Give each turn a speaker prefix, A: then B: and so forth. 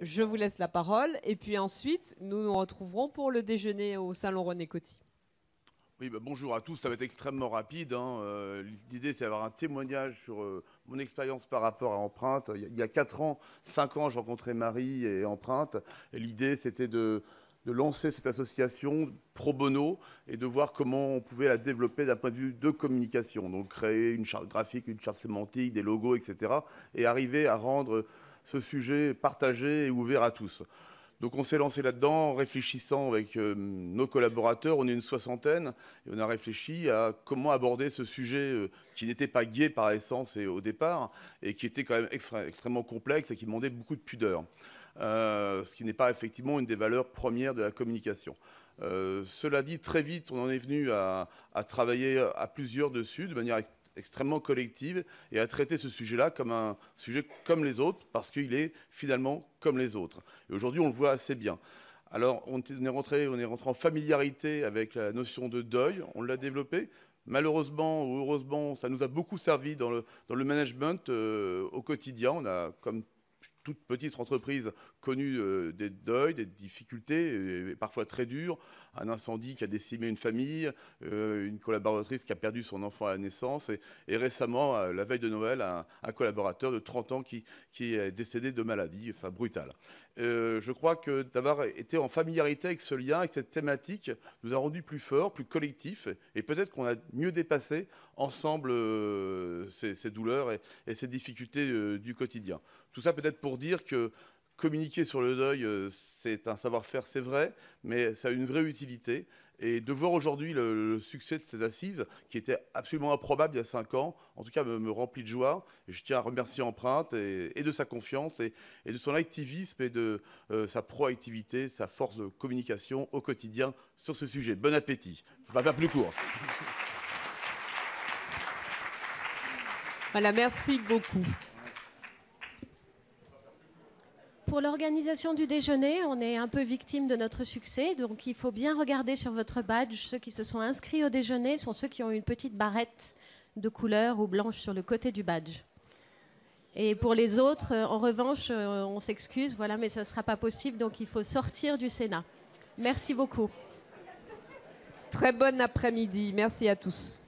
A: Je vous laisse la parole et puis ensuite nous nous retrouverons pour le déjeuner au salon René Coty.
B: Oui, bah, bonjour à tous, ça va être extrêmement rapide. Hein. Euh, l'idée, c'est d'avoir un témoignage sur euh, mon expérience par rapport à Empreinte. Il y a 4 ans, 5 ans, j'ai rencontré Marie et Empreinte. L'idée, c'était de, de lancer cette association pro bono et de voir comment on pouvait la développer d'un point de vue de communication. Donc créer une charte graphique, une charte sémantique, des logos, etc. Et arriver à rendre ce sujet partagé et ouvert à tous. Donc on s'est lancé là-dedans en réfléchissant avec euh, nos collaborateurs, on est une soixantaine, et on a réfléchi à comment aborder ce sujet euh, qui n'était pas gai par essence et au départ, et qui était quand même extrêmement complexe et qui demandait beaucoup de pudeur, euh, ce qui n'est pas effectivement une des valeurs premières de la communication. cela dit, très vite, on en est venu à, à travailler à plusieurs dessus, de manière extrêmement collective et à traiter ce sujet-là comme un sujet comme les autres, parce qu'il est finalement comme les autres. Et aujourd'hui, on le voit assez bien. Alors, on est rentré, on est rentré en familiarité avec la notion de deuil, on l'a développé. Malheureusement ou heureusement, ça nous a beaucoup servi dans le, dans le management euh, au quotidien. On a, comme toute petite entreprise connue euh, des deuils, des difficultés, parfois très dures, un incendie qui a décimé une famille, euh, une collaboratrice qui a perdu son enfant à la naissance, et, récemment, euh, la veille de Noël, un, collaborateur de 30 ans qui, qui est décédé de maladie, enfin brutale. je crois que d'avoir été en familiarité avec ce lien, avec cette thématique, nous a rendu plus forts, plus collectifs, et peut-être qu'on a mieux dépassé ensemble ces, ces, douleurs et, ces difficultés du quotidien. Tout ça peut-être pour dire que communiquer sur le deuil, euh, c'est un savoir-faire, c'est vrai, mais ça a une vraie utilité. Et de voir aujourd'hui le, succès de ces assises, qui était absolument improbable il y a cinq ans, en tout cas me, remplit de joie. Et je tiens à remercier Empreinte et, de sa confiance et, de son activisme et de euh, sa proactivité, sa force de communication au quotidien sur ce sujet. Bon appétit. Je pas faire plus court.
A: Voilà, merci beaucoup pour l'organisation du déjeuner, on est un peu victime de notre succès, donc il faut bien regarder sur votre badge. Ceux qui se sont inscrits au déjeuner sont ceux qui ont une petite barrette de couleur ou blanche sur le côté du badge. Et pour les autres, euh, en revanche, euh, on s'excuse, voilà, mais ça ne sera pas possible, donc il faut sortir du Sénat. Merci beaucoup. Très bon après-midi. Merci à tous.